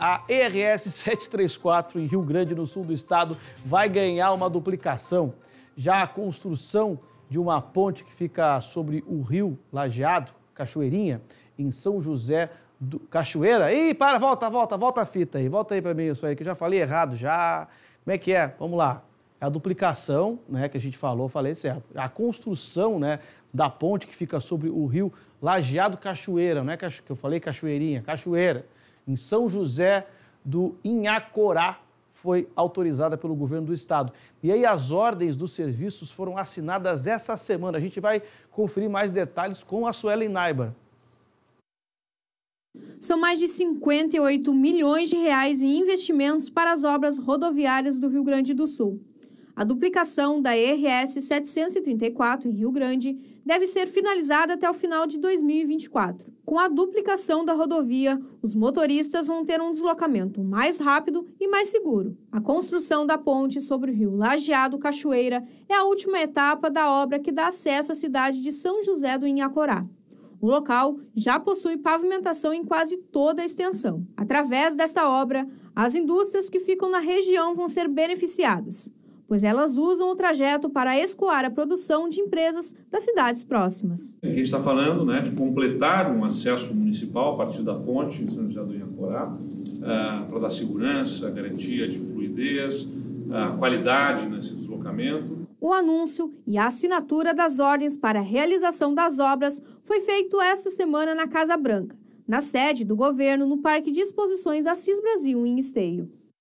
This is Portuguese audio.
a ERS 734 em Rio Grande, no sul do estado, vai ganhar uma duplicação. Já a construção de uma ponte que fica sobre o rio Lajeado, Cachoeirinha, em São José do Cachoeira. Ih, para, volta, volta, volta a fita aí. Volta aí para mim isso aí, que eu já falei errado já. Como é que é? Vamos lá. É a duplicação, né, que a gente falou, falei certo. A construção, né, da ponte que fica sobre o rio Lajeado Cachoeira, não é que eu falei Cachoeirinha, Cachoeira em São José do Inhacorá, foi autorizada pelo governo do estado. E aí as ordens dos serviços foram assinadas essa semana. A gente vai conferir mais detalhes com a Suelen Naibar. São mais de 58 milhões de reais em investimentos para as obras rodoviárias do Rio Grande do Sul. A duplicação da RS 734 em Rio Grande deve ser finalizada até o final de 2024. Com a duplicação da rodovia, os motoristas vão ter um deslocamento mais rápido e mais seguro. A construção da ponte sobre o rio Lajeado Cachoeira é a última etapa da obra que dá acesso à cidade de São José do Inhacorá. O local já possui pavimentação em quase toda a extensão. Através desta obra, as indústrias que ficam na região vão ser beneficiadas pois elas usam o trajeto para escoar a produção de empresas das cidades próximas. Aqui é a gente está falando né, de completar um acesso municipal a partir da ponte em São José do Iancorá, uh, ah, para dar segurança, garantia de fluidez, uh, qualidade nesse deslocamento o anúncio e a assinatura das ordens para a realização das obras foi feito esta semana na Casa Branca, na sede do governo no Parque de Exposições Assis Brasil, em Esteio.